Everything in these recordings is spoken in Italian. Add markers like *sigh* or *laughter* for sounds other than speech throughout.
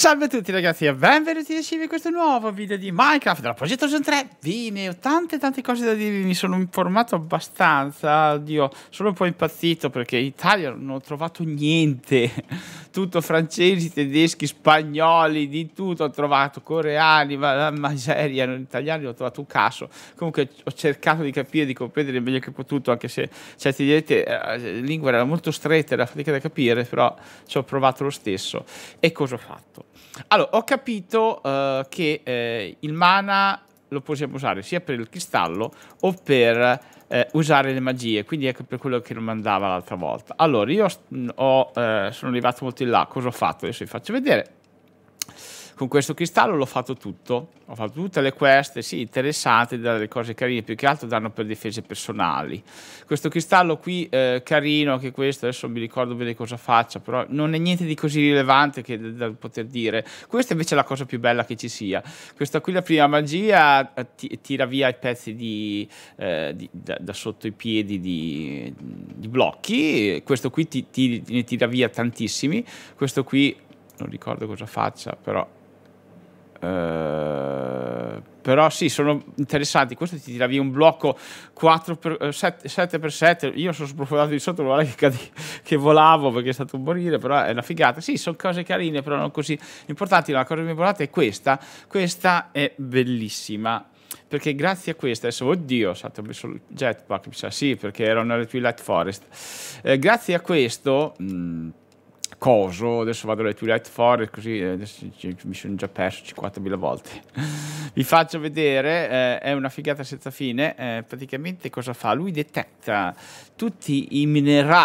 Salve a tutti ragazzi e benvenuti insieme in questo nuovo video di Minecraft della Progetto Gen 3 Vi ho tante tante cose da dirvi, mi sono informato abbastanza Oddio, sono un po' impazzito perché in Italia non ho trovato niente *laughs* Tutto francesi, tedeschi, spagnoli, di tutto ho trovato Coreani, ma miseria, italiani ho trovato un caso Comunque ho cercato di capire, di comprendere il meglio che ho potuto Anche se certe direte, eh, lingue erano molto strette, era fatica da capire Però ci ho provato lo stesso E cosa ho fatto? Allora, ho capito uh, che eh, il mana lo possiamo usare sia per il cristallo o per eh, usare le magie, quindi ecco per quello che lo mandava l'altra volta. Allora, io ho, eh, sono arrivato molto in là, cosa ho fatto? Adesso vi faccio vedere con questo cristallo l'ho fatto tutto, ho fatto tutte le quest, sì, interessanti, delle cose carine, più che altro danno per difese personali. Questo cristallo qui, eh, carino, anche questo, adesso mi ricordo bene cosa faccia, però non è niente di così rilevante che da poter dire. Questa invece è la cosa più bella che ci sia. Questa qui, la prima magia, eh, tira via i pezzi di, eh, di, da, da, sotto i piedi di, di blocchi, questo qui ti, ti, ne tira via tantissimi, questo qui... Non ricordo cosa faccia, però eh, però sì, sono interessanti. Questo ti tira via un blocco 7, x 7 Io sono sprofondato di sotto, guarda che, cade, che volavo perché è stato un morire, però è una figata. Sì, sono cose carine, però non così importanti. La cosa più importante è questa. Questa è bellissima perché grazie a questa adesso oddio ho messo il jetpack mi sa sì perché era una Twilight Forest eh, grazie a questo mh, mm, coso, adesso vado alle Twilight Forest, così eh, adesso mi sono già perso 50.000 volte. *laughs* Vi faccio vedere, eh, è una figata senza fine, eh, praticamente cosa fa? Lui detecta tutti i minerali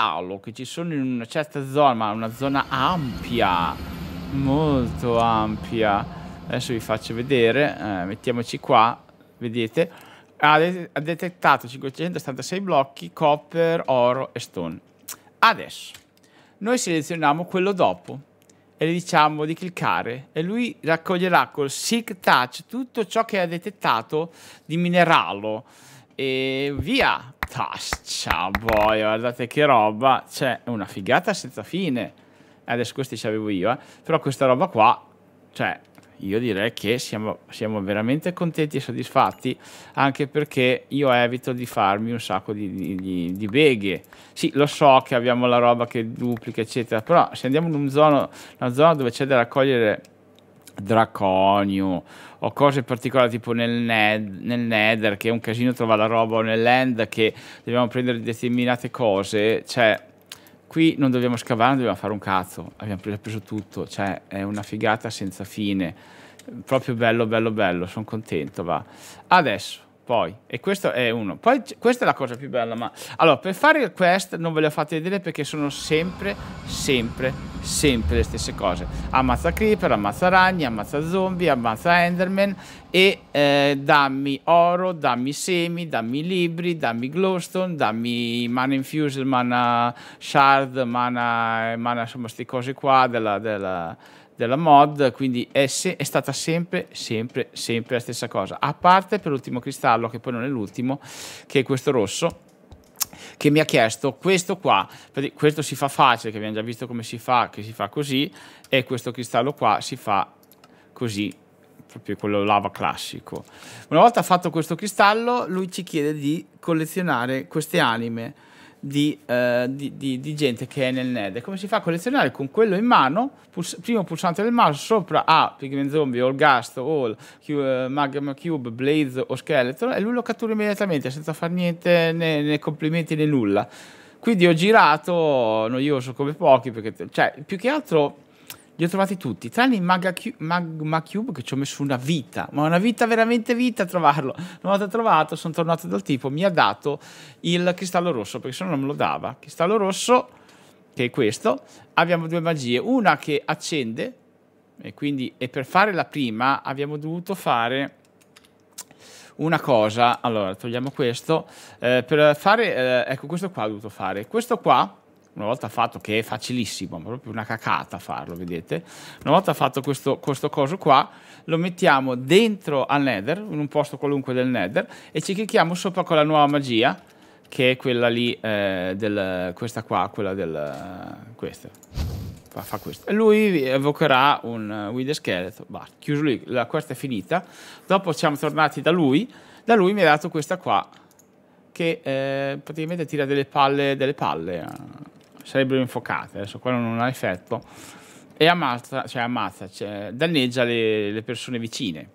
che ci sono in una certa zona, ma una zona ampia, molto ampia. Adesso vi faccio vedere, eh, mettiamoci qua, vedete? Ha, det ha detettato 576 blocchi, copper, oro e stone. Adesso noi selezioniamo quello dopo e gli diciamo di cliccare e lui raccoglierà col Seek Touch tutto ciò che ha detettato di mineralo e via. Tascia, boia, guardate che roba, c'è cioè, una figata senza fine. Adesso questi ce l'avevo io, eh. però questa roba qua, cioè, io direi che siamo, siamo, veramente contenti e soddisfatti anche perché io evito di farmi un sacco di, di, di, di beghe sì lo so che abbiamo la roba che duplica eccetera però se andiamo in un zona, una zona dove c'è da raccogliere draconio o cose particolari tipo nel, ned, nel nether che è un casino trovare la roba o nell'end che dobbiamo prendere determinate cose cioè qui non dobbiamo scavare, non dobbiamo fare un cazzo, abbiamo preso, preso tutto, cioè è una figata senza fine, proprio bello, bello, bello, sono contento, va. Adesso poi, e questo è uno. Poi, questa è la cosa più bella, ma... Allora, per fare il quest non ve le ho fatte vedere perché sono sempre, sempre, sempre le stesse cose. Ammazza creeper, ammazza ragni, ammazza zombie, ammazza enderman e eh, dammi oro, dammi semi, dammi libri, dammi glowstone, dammi mana infused, mana shard, mana... mana insomma, queste cose qua della... della della mod, quindi è, è stata sempre, sempre, sempre la stessa cosa, a parte per l'ultimo cristallo, che poi non è l'ultimo, che è questo rosso, che mi ha chiesto questo qua, questo si fa facile, che abbiamo già visto come si fa, che si fa così, e questo cristallo qua si fa così, proprio quello lava classico. Una volta fatto questo cristallo, lui ci chiede di collezionare queste anime, di, uh, di, di, di, gente che è nel NED. Come si fa a collezionare con quello in mano? Puls- primo pulsante del mouse, sopra A, ah, Pigment Zombie, All Gast, All, Q- eh, Magma Cube, Blaze o Skeleton e lui lo cattura immediatamente senza far niente, né, né complimenti né nulla. Quindi ho girato noioso come pochi, perché, cioè, più che altro li ho trovati tutti, tranne il Magma Cube, Magma Cube che ci ho messo una vita, ma una vita veramente vita a trovarlo. Una volta trovato, sono tornato dal tipo, mi ha dato il cristallo rosso, perché se no non me lo dava. Cristallo rosso, che è questo, abbiamo due magie. Una che accende, e quindi e per fare la prima abbiamo dovuto fare una cosa. Allora, togliamo questo. Eh, per fare, eh, ecco questo qua ho dovuto fare. Questo qua una volta fatto che è facilissimo, ma proprio una cacata farlo, vedete? Una volta fatto questo, questo coso qua, lo mettiamo dentro al nether, in un posto qualunque del nether, e ci clicchiamo sopra con la nuova magia, che è quella lì, eh, del, questa qua, quella del... Eh, questa. Fa, fa questo. E lui evocherà un uh, eh, Wind Skeleton. Basta, chiuso lì, la, questa è finita. Dopo siamo tornati da lui, da lui mi ha dato questa qua, che eh, praticamente tira delle palle, delle palle eh sarebbero infocate. adesso quello non ha effetto, e ammazza, cioè ammazza, cioè danneggia le, le, persone vicine.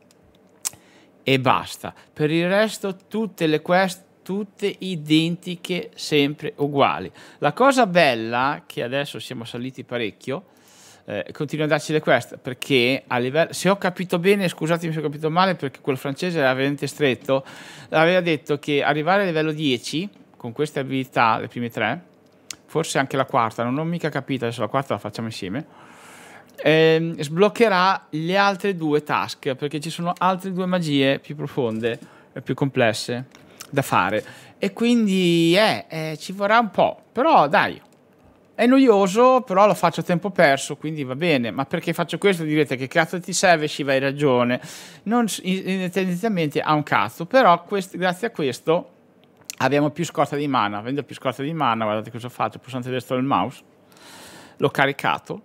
E basta. Per il resto tutte le quest tutte identiche, sempre uguali. La cosa bella, che adesso siamo saliti parecchio, eh, continua a darci le quest, perché a livello, se ho capito bene, scusatemi se ho capito male, perché quel francese era veramente stretto, aveva detto che arrivare a livello 10, con queste abilità, le prime tre, forse anche la quarta, non ho mica capito, adesso la quarta la facciamo insieme, eh, sbloccherà le altre due task, perché ci sono altre due magie più profonde e più complesse da fare. E quindi eh, eh, ci vorrà un po', però dai, è noioso, però lo faccio a tempo perso, quindi va bene. Ma perché faccio questo? Direte che cazzo ti serve, Shiva vai ragione. Non, tendenzialmente ha un cazzo, però questo, grazie a questo abbiamo più scorta di mana, avendo più scorta di mana, guardate cosa ho fatto, il pulsante destro del mouse, l'ho caricato,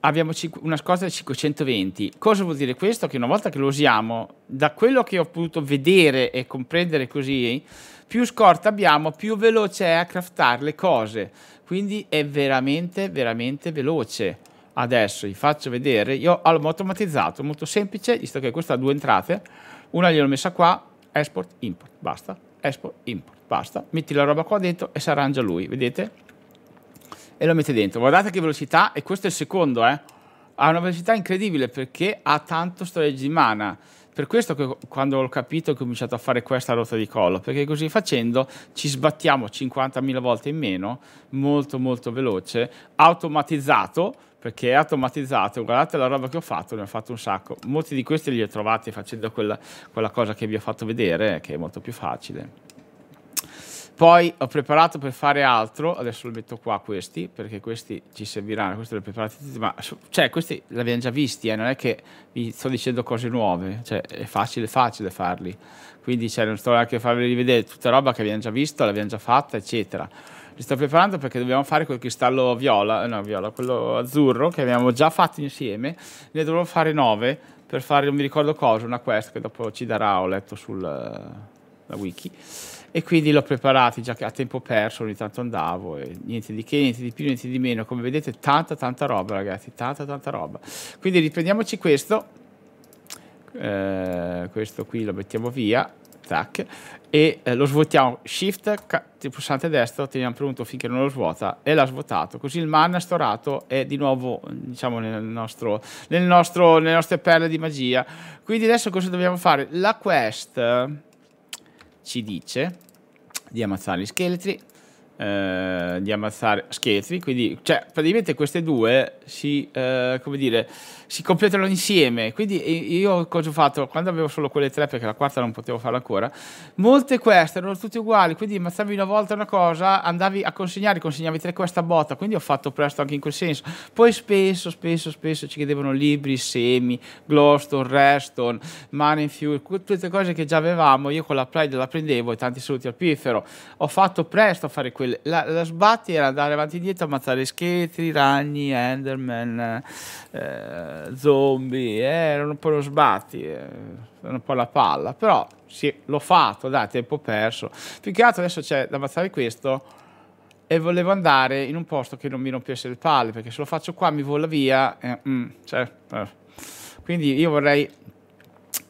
abbiamo una scorta di 520. Cosa vuol dire questo? Che una volta che lo usiamo, da quello che ho potuto vedere e comprendere così, più scorta abbiamo, più veloce è a craftare le cose. Quindi è veramente, veramente veloce. Adesso vi faccio vedere, io l'ho automatizzato, molto semplice, visto che questa ha due entrate, una gliel'ho messa qua, export, import, basta export, import, basta, metti la roba qua dentro e si arrangia lui, vedete? E lo mette dentro, guardate che velocità, e questo è il secondo, eh? Ha una velocità incredibile perché ha tanto storage di mana, per questo che quando l'ho capito ho cominciato a fare questa rotta di collo, perché così facendo ci sbattiamo 50.000 volte in meno, molto molto veloce, automatizzato, perché è automatizzato, guardate la roba che ho fatto, ne ho fatto un sacco. Molti di questi li ho trovati facendo quella, quella cosa che vi ho fatto vedere, eh, che è molto più facile. Poi ho preparato per fare altro, adesso lo metto qua questi, perché questi ci serviranno, questi li ho preparati tutti, ma cioè questi li abbiamo già visti, eh, non è che vi sto dicendo cose nuove, cioè è facile, facile farli. Quindi cioè, non sto neanche a farvi rivedere tutta roba che abbiamo già visto, l'abbiamo già fatta, eccetera. Li sto preparando perché dobbiamo fare quel cristallo viola, no viola, quello azzurro che abbiamo già fatto insieme, ne dovrò fare 9 per fare non mi ricordo cosa, una quest che dopo ci darà, ho letto sulla eh, wiki e quindi l'ho preparato già che a tempo perso ogni tanto andavo e niente di che, niente di più, niente di meno come vedete tanta tanta roba ragazzi tanta tanta roba quindi riprendiamoci questo eh, questo qui lo mettiamo via tac e eh, lo svuotiamo shift il pulsante destro teniamo premuto finché non lo svuota e l'ha svuotato così il mana storato è di nuovo diciamo nel nostro, nel nostro, nelle nostre perle di magia quindi adesso cosa dobbiamo fare la quest ci dice di ammazzare gli scheletri eh, di ammazzare scherzi, quindi cioè, praticamente queste due si, eh, come dire, si completano insieme, quindi io cosa ho fatto? Quando avevo solo quelle tre, perché la quarta non potevo farla ancora, molte queste erano tutte uguali, quindi ammazzavi una volta una cosa, andavi a consegnare, consegnavi tre questa botta, quindi ho fatto presto anche in quel senso. Poi spesso, spesso, spesso ci chiedevano libri, semi, Glowstone, Reston, Manenfuel, tutte cose che già avevamo, io con la Pride la prendevo e tanti saluti al piffero, ho fatto presto a fare quelle la, la sbatti era andare avanti e indietro, ammazzare scheletri, ragni, enderman, eh, zombie, eh, erano un po' lo sbatti, eh, era un po' la palla, però sì, l'ho fatto, dai, tempo perso. Più che altro adesso c'è da ammazzare questo e volevo andare in un posto che non mi rompesse le palle, perché se lo faccio qua mi vola via, eh, mm, cioè, eh. quindi io vorrei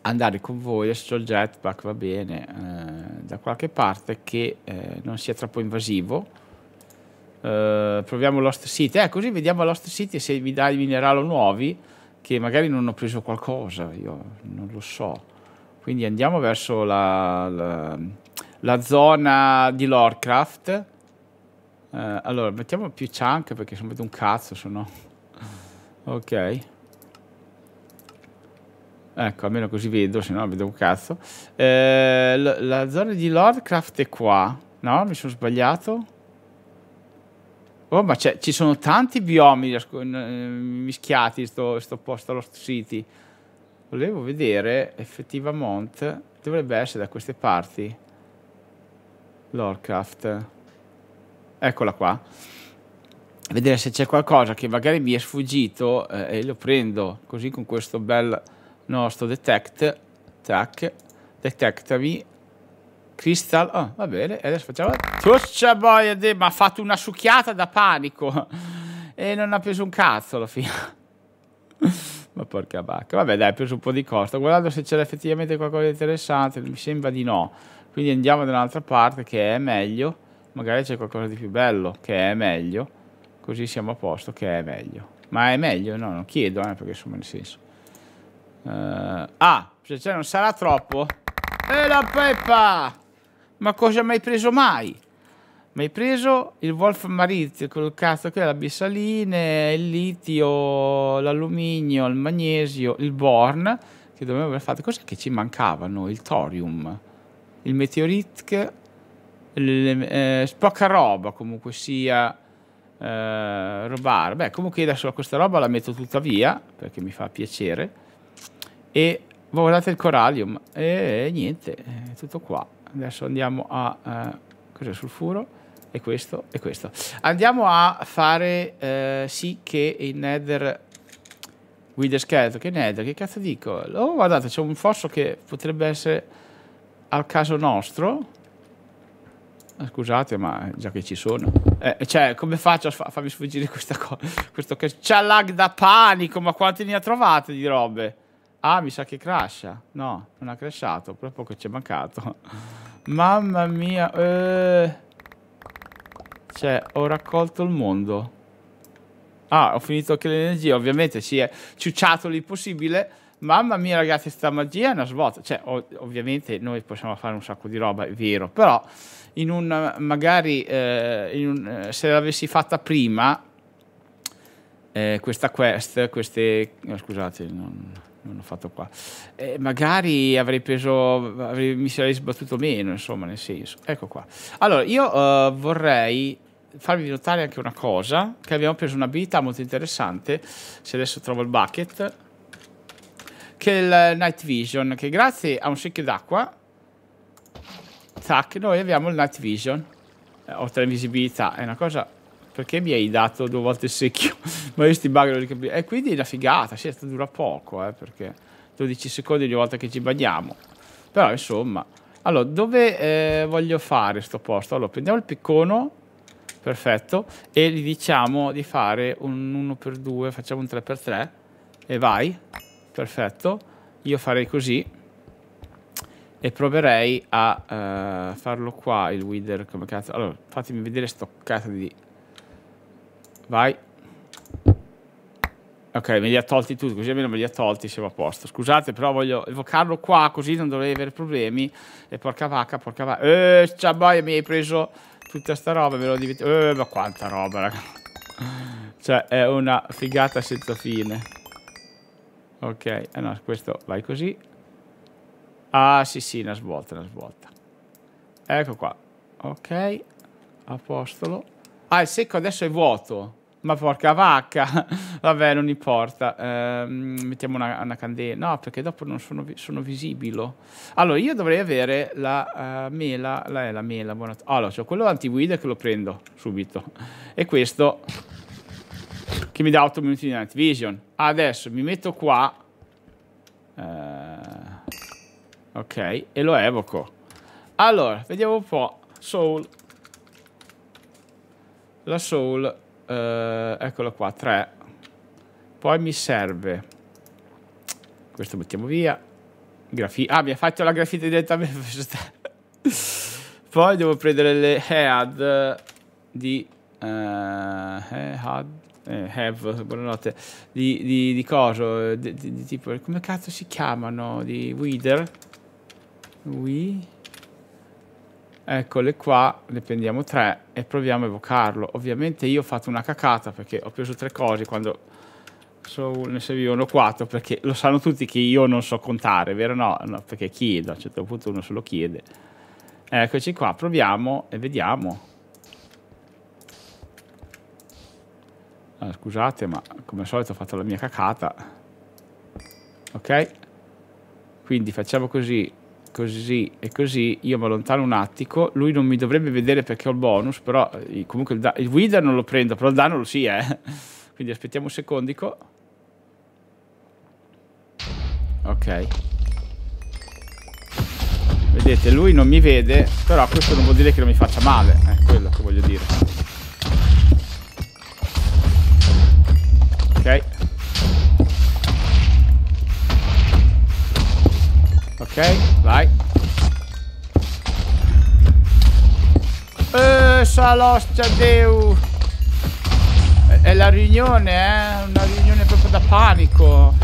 andare con voi, adesso il jetpack va bene, eh, da qualche parte che eh, non sia troppo invasivo. Uh, proviamo Lost City, eh, così vediamo Lost City se mi dai mineralo nuovi, che magari non ho preso qualcosa, io non lo so. Quindi andiamo verso la, la, la zona di Lordcraft. Uh, eh, allora, mettiamo più chunk perché sono un cazzo, sono... *laughs* ok. Ecco, almeno così vedo, se no vedo un cazzo. Eh, la zona di Lordcraft è qua. No, mi sono sbagliato. Oh, ma ci sono tanti biomi eh, mischiati sto, sto posto Lost City. Volevo vedere effettivamente... Dovrebbe essere da queste parti. Lordcraft. Eccola qua. Vedere se c'è qualcosa che magari mi è sfuggito eh, e lo prendo. Così con questo bel nostro detect, tac, detectami, crystal, oh, va bene, e adesso facciamo, toccia boia, ma ha fatto una succhiata da panico, e non ha preso un cazzo alla fine, *laughs* ma porca bacca, vabbè dai, ha preso un po' di costa guardando se c'era effettivamente qualcosa di interessante, mi sembra di no, quindi andiamo da un'altra parte che è meglio, magari c'è qualcosa di più bello che è meglio, così siamo a posto che è meglio. Ma è meglio? No, non chiedo, eh, perché insomma nel senso. Uh, ah, cioè non sarà troppo? E la peppa! Ma cosa mi hai preso mai? Mi hai preso il Wolf Maritz, quel cazzo che è la bisaline, il litio, l'alluminio, il magnesio, il born, che dovevo aver fatto. Cos'è che ci mancavano? Il thorium, il Meteorit, eh, poca roba comunque sia eh, robare. Beh, comunque adesso questa roba la metto tutta via, perché mi fa piacere e guardate il corallium e niente, è tutto qua. Adesso andiamo a... Eh, cos'è furo E questo e questo. Andiamo a fare eh, sì che il nether guida scherzo Che nether? Che cazzo dico? Oh, guardate, c'è un fosso che potrebbe essere al caso nostro. Eh, scusate, ma già che ci sono. Eh, cioè, come faccio a fa farmi sfuggire questa cosa? Questo che c'è lag da panico, ma quante ne ha trovate di robe? Ah, mi sa che crasha. No, non ha crashato. Però poco ci è mancato. *laughs* Mamma mia. Eh... Cioè, ho raccolto il mondo. Ah, ho finito anche l'energia. Ovviamente si è ciucciato l'impossibile. Mamma mia, ragazzi, sta magia è una svolta. Cioè, ov ovviamente noi possiamo fare un sacco di roba, è vero. Però, in un, magari, eh, in un, eh, se l'avessi fatta prima, eh, questa quest, queste... Oh, scusate, non non ho fatto qua. Eh, magari avrei preso, avrei, mi sarei sbattuto meno, insomma, nel senso. Ecco qua. Allora, io uh, vorrei farvi notare anche una cosa, che abbiamo preso un'abilità molto interessante, se adesso trovo il bucket, che è il Night Vision, che grazie a un secchio d'acqua, tac, noi abbiamo il Night Vision. Eh, ho tre visibilità, è una cosa perché mi hai dato due volte il secchio? *laughs* Ma io sti bug non li capisco. E eh, quindi è una figata, sì, dura poco, eh, perché 12 secondi ogni volta che ci bagniamo. Però, insomma... Allora, dove eh, voglio fare sto posto? Allora, prendiamo il piccone, perfetto, e gli diciamo di fare un 1x2, facciamo un 3x3, e vai, perfetto. Io farei così, e proverei a eh, farlo qua, il wither, come cazzo... Allora, fatemi vedere sto cazzo di Vai. Ok, me li ha tolti tutti, così almeno me li ha tolti, siamo a posto. Scusate, però voglio evocarlo qua, così non dovrei avere problemi. E porca vacca, porca vacca. Eh, ciao boia, mi hai preso tutta sta roba, me lo diventi... Eh, ma quanta roba, raga. Cioè, è una figata senza fine. Ok, eh no, questo vai così. Ah, sì, sì, una svolta, una svolta. Ecco qua. Ok, apostolo. Ah, è secco, adesso è vuoto. Ma porca vacca. *laughs* Vabbè, non importa. Ehm, mettiamo una, una, candela. No, perché dopo non sono, vi sono visibile. Allora, io dovrei avere la uh, mela. La, la mela. Buona allora, c'ho cioè quello anti-guida che lo prendo subito. E questo che mi dà 8 minuti di night vision. Adesso mi metto qua. Uh, ok, e lo evoco. Allora, vediamo un po'. Soul la soul eh, eccola qua 3 poi mi serve questo mettiamo via Grafi ah mi ha fatto la grafite direttamente *laughs* poi devo prendere le head di uh, head eh, have, buonanotte di, di, di coso di, di, tipo come cazzo si chiamano di Wither wither eccole qua, ne prendiamo tre e proviamo a evocarlo. Ovviamente io ho fatto una cacata perché ho preso tre cose quando soul ne servivano quattro perché lo sanno tutti che io non so contare, vero no? no? Perché chiedo, a un certo punto uno se lo chiede. Eccoci qua, proviamo e vediamo. Ah, scusate, ma come al solito ho fatto la mia cacata. Ok? Quindi facciamo così, così e così, io mi allontano un attico, lui non mi dovrebbe vedere perché ho il bonus, però eh, comunque il, il guida non lo prendo, però il danno lo si è. Eh. *laughs* Quindi aspettiamo un secondico. Ok. Vedete, lui non mi vede, però questo non vuol dire che non mi faccia male, è quello che voglio dire. Ok, vai. Eh, salostia deu. È, la riunione, eh? Una riunione proprio da panico.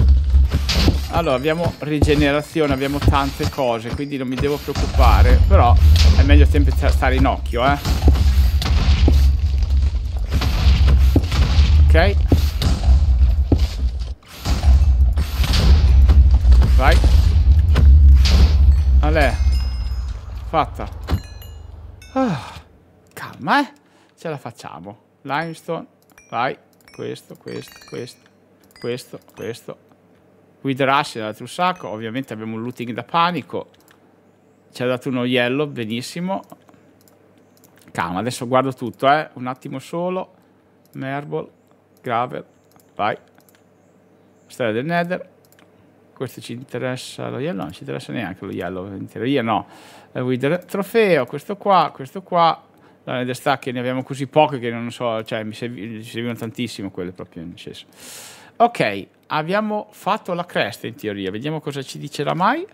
Allora, abbiamo rigenerazione, abbiamo tante cose, quindi non mi devo preoccupare. Però è meglio sempre stare in occhio, eh. Ok. fatta. Ah, calma, eh. Ce la facciamo. Limestone, vai. Questo, questo, questo, questo, questo. With Rush ci ha dato un sacco. Ovviamente abbiamo un looting da panico. Ci ha dato uno oiello, benissimo. Calma, adesso guardo tutto, eh. Un attimo solo. Marble, gravel, vai. Storia del nether. Questo ci interessa lo l'oiello? Non ci interessa neanche lo l'oiello, in teoria no. Wither eh, Trofeo, questo qua, questo qua. La ed sta che ne abbiamo così poche che non so, cioè mi serv servivano tantissimo quelle proprio nel senso. Ok, abbiamo fatto la cresta in teoria, vediamo cosa ci dice la mai.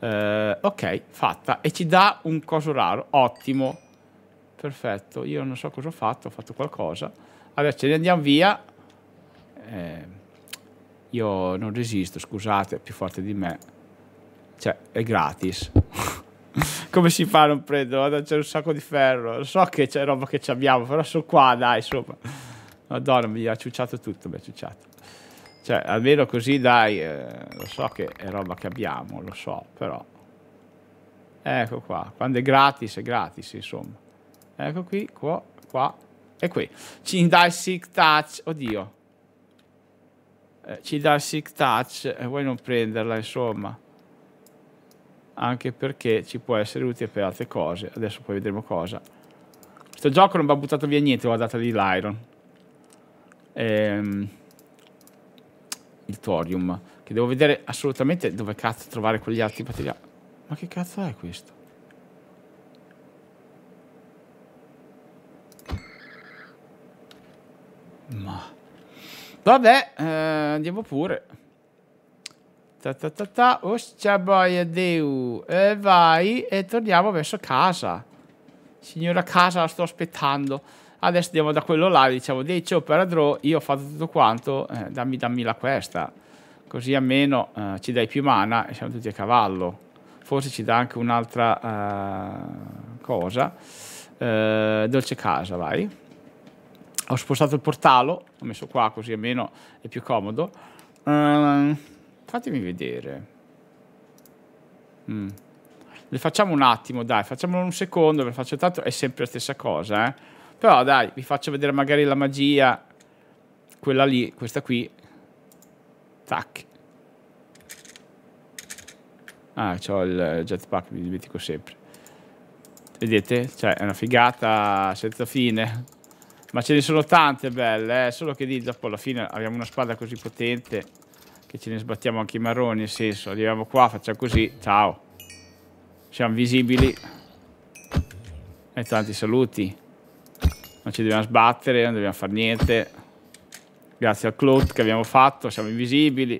Uh, ok, fatta. E ci dà un coso raro, ottimo. Perfetto, io non so cosa ho fatto, ho fatto qualcosa. Allora, ce ne andiamo via. Eh, io non resisto, scusate, è più forte di me. Cioè, è gratis come si fa a non prenderlo? C'è un sacco di ferro. Lo so che c'è roba che abbiamo, però sono qua, dai, insomma. Madonna, mi ha ciucciato tutto, mi ha ciucciato. Cioè, almeno così, dai, eh, lo so che è roba che abbiamo, lo so, però... Ecco qua, quando è gratis, è gratis, insomma. Ecco qui, qua, qua e qui. Ci dà il sick touch, oddio. Eh, ci dà il sick touch eh, vuoi non prenderla, insomma anche perché ci può essere utile per altre cose. Adesso poi vedremo cosa. Questo gioco non va buttato via niente, ho guardate lì l'iron. Ehm, il thorium. Che devo vedere assolutamente dove cazzo trovare quegli altri materiali. Ma che cazzo è questo? Ma... Vabbè, eh, andiamo pure. Ta ta ta ta. Ostia boia deu. E vai e torniamo verso casa. Signora casa, la sto aspettando. Adesso andiamo da quello là, diciamo, dei Chopper Draw, io ho fatto tutto quanto, eh, dammi, dammi la questa. Così almeno eh, ci dai più mana e siamo tutti a cavallo. Forse ci dà anche un'altra eh, cosa. Eh, dolce casa, vai. Ho spostato il portalo, ho messo qua così almeno è più comodo. Uh, Fatemi vedere. Mm. Le facciamo un attimo, dai, facciamolo un secondo, ve faccio tanto, è sempre la stessa cosa, eh. Però dai, vi faccio vedere magari la magia, quella lì, questa qui. Tac. Ah, c'ho il jetpack, mi dimentico sempre. Vedete? Cioè, è una figata senza fine. Ma ce ne sono tante belle, eh? Solo che lì dopo alla fine abbiamo una spada così potente che ce ne sbattiamo anche i marroni, nel senso, arriviamo qua, facciamo così, ciao. Siamo visibili. E tanti saluti. Non ci dobbiamo sbattere, non dobbiamo fare niente. Grazie al clout che abbiamo fatto, siamo invisibili.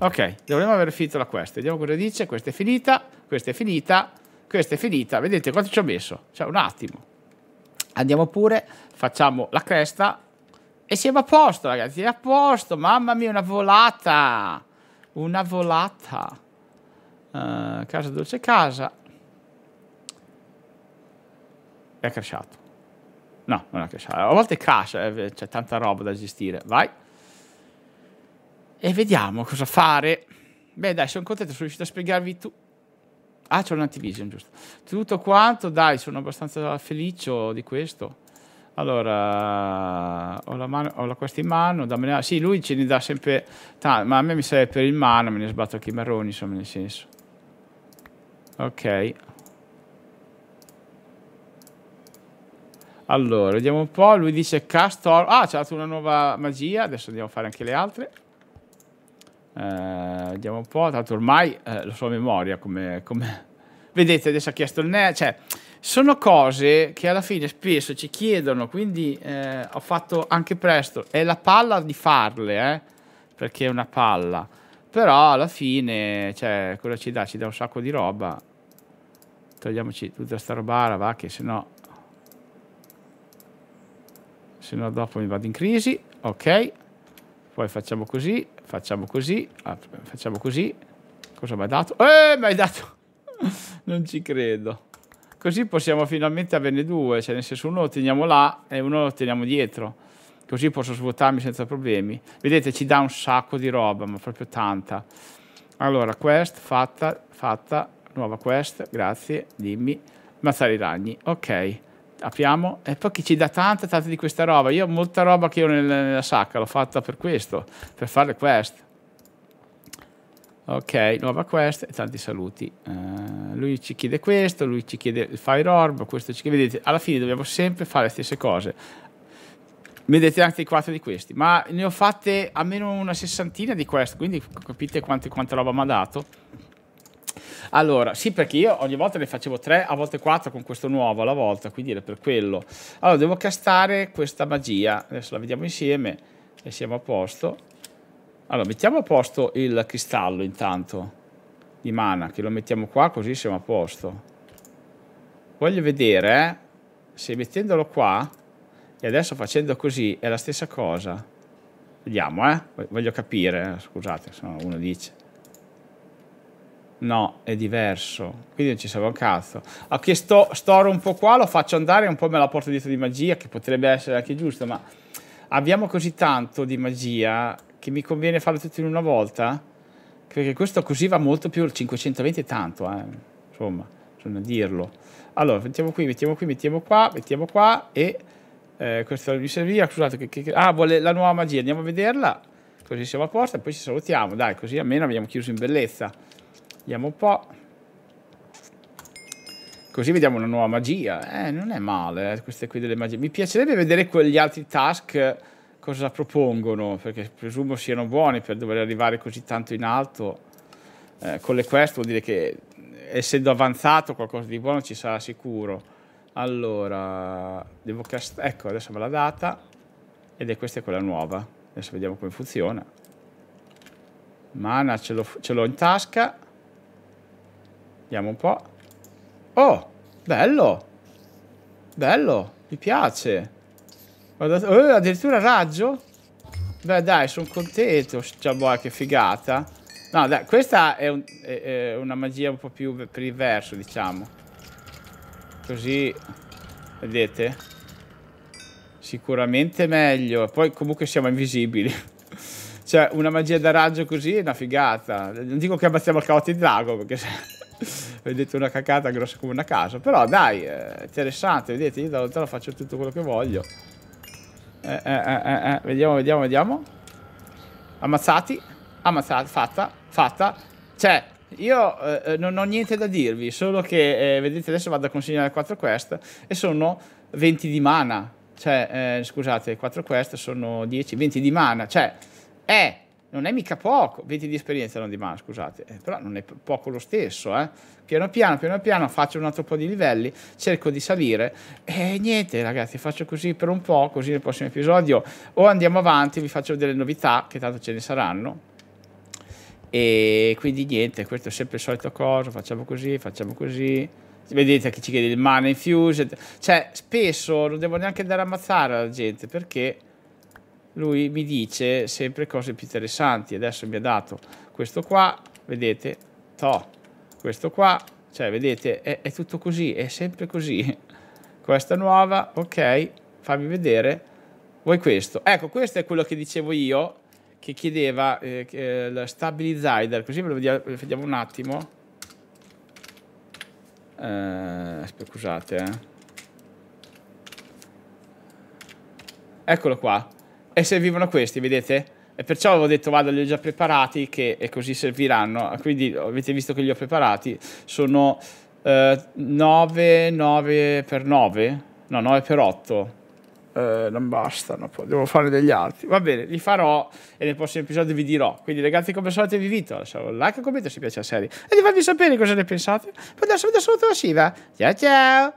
Ok, dovremmo aver finito la quest. Vediamo cosa dice. Questa è finita, questa è finita, questa è finita. Vedete quanto ci ho messo? Cioè, un attimo. Andiamo pure, facciamo la cresta e siamo a posto, ragazzi, siamo a posto. Mamma mia, una volata. Una volata. Uh, casa dolce casa. È crashato. No, non è crashato. A volte crasha, eh, c'è tanta roba da gestire. Vai. E vediamo cosa fare. Beh, dai, sono contento, sono riuscito a spiegarvi tu. Ah, c'è un Antivision, giusto. Tutto quanto, dai, sono abbastanza felice di questo. Allora, ho la, mano, ho la questa in mano, dammene, sì, lui ce ne dà sempre tanto, ma a me mi serve per il mano, me ne sbatto anche i marroni, insomma, nel senso. Ok. Allora, vediamo un po', lui dice Castor, ah, c'è una nuova magia, adesso andiamo a fare anche le altre. Eh, vediamo un po', tanto ormai eh, la sua memoria come... come... Vedete, adesso ha chiesto il ne... cioè sono cose che alla fine spesso ci chiedono, quindi eh, ho fatto anche presto. È la palla di farle, eh, perché è una palla. Però alla fine, cioè, cosa ci dà? Ci dà un sacco di roba. Togliamoci tutta sta roba, va, che sennò... Sennò dopo mi vado in crisi. Ok. Poi facciamo così, facciamo così, ah, facciamo così. Cosa mi ha dato? Eh, mi hai dato... *laughs* non ci credo. Così possiamo finalmente averne due, cioè nel senso uno lo teniamo là e uno lo teniamo dietro. Così posso svuotarmi senza problemi. Vedete, ci dà un sacco di roba, ma proprio tanta. Allora, quest fatta, fatta, nuova quest, grazie, dimmi. Mazzare i ragni, ok. Apriamo. E poi ci dà tanta, tanta di questa roba. Io ho molta roba che ho nella, nella sacca, l'ho fatta per questo, per fare quest. Ok, nuova quest e tanti saluti. Uh, lui ci chiede questo, lui ci chiede il Fire Orb, questo ci chiede... Vedete, alla fine dobbiamo sempre fare le stesse cose. Vedete anche i quattro di questi, ma ne ho fatte almeno una sessantina di quest, quindi capite quante, quanta roba mi ha dato. Allora, sì, perché io ogni volta ne facevo tre, a volte quattro con questo nuovo alla volta, quindi era per quello. Allora, devo castare questa magia. Adesso la vediamo insieme e siamo a posto. Allora, mettiamo a posto il cristallo intanto di mana, che lo mettiamo qua così siamo a posto. Voglio vedere eh, se mettendolo qua e adesso facendo così è la stessa cosa. Vediamo, eh. Voglio capire, eh, scusate, se no uno dice. No, è diverso. Quindi non ci serve un cazzo. Ok, sto, storo un po' qua, lo faccio andare un po' me la porto dietro di magia, che potrebbe essere anche giusto, ma abbiamo così tanto di magia che mi conviene farlo tutto in una volta? Perché questo così va molto più, il 520 è tanto, eh. insomma, bisogna dirlo. Allora, mettiamo qui, mettiamo qui, mettiamo qua, mettiamo qua e eh, questo mi serviva, scusate, che, che, ah, vuole la nuova magia, andiamo a vederla, così siamo a posto e poi ci salutiamo, dai, così almeno abbiamo chiuso in bellezza. Vediamo un po'. Così vediamo una nuova magia. Eh, non è male, eh, queste qui delle magie. Mi piacerebbe vedere quegli altri task cosa propongono, perché presumo siano buoni per dover arrivare così tanto in alto. Eh, con le quest vuol dire che essendo avanzato qualcosa di buono ci sarà sicuro. Allora, devo cast- ecco, adesso me l'ha data ed è questa è quella nuova. Adesso vediamo come funziona. Mana ce l'ho in tasca. Vediamo un po'. Oh, bello! Bello, mi piace. Oh, addirittura raggio? Beh dai, sono contento, Ciao, boh, che figata. No, dai, questa è, un, è, è, una magia un po' più per il verso, diciamo. Così, vedete? Sicuramente meglio. Poi comunque siamo invisibili. *laughs* cioè, una magia da raggio così è una figata. Non dico che ammazziamo il caote di drago, perché se... vedete *laughs* una cacata grossa come una casa. Però dai, è eh, interessante, vedete? Io da lontano faccio tutto quello che voglio. Eh eh, eh, eh, eh, vediamo, vediamo, vediamo. Ammazzati, ammazzati, fatta, fatta. Cioè, io eh, non ho niente da dirvi, solo che eh, vedete adesso vado a consegnare 4 quest e sono 20 di mana. Cioè, eh, scusate, 4 quest sono 10, 20 di mana. Cioè, è non è mica poco, 20 di esperienza non di mano, scusate, eh, però non è poco lo stesso, eh. Piano piano, piano piano faccio un altro po' di livelli, cerco di salire e niente ragazzi, faccio così per un po', così nel prossimo episodio o andiamo avanti, vi faccio delle novità, che tanto ce ne saranno. E quindi niente, questo è sempre il solito coso, facciamo così, facciamo così. Vedete che ci chiede il mana infused, cioè spesso non devo neanche andare a ammazzare la gente perché lui mi dice sempre cose più interessanti. Adesso mi ha dato questo qua, vedete, to, questo qua, cioè vedete, è, è tutto così, è sempre così. Questa nuova, ok, fammi vedere. Vuoi questo? Ecco, questo è quello che dicevo io, che chiedeva eh, eh, stabilizer, così ve lo vediamo, ve lo vediamo un attimo. Eh, scusate, eh. Eccolo qua e servivano questi, vedete? E perciò avevo detto vado li ho già preparati che e così serviranno. Ah, quindi avete visto che li ho preparati, sono eh, 9, 9 per 9, no 9 per 8. Eh, non bastano, poi devo fare degli altri. Va bene, li farò e nel prossimo episodio vi dirò. Quindi, ragazzi, come solite, vi invito a un like e un commento se vi piace la serie e di farvi sapere cosa ne pensate. Per adesso vi do saluto da Siva. Ciao ciao!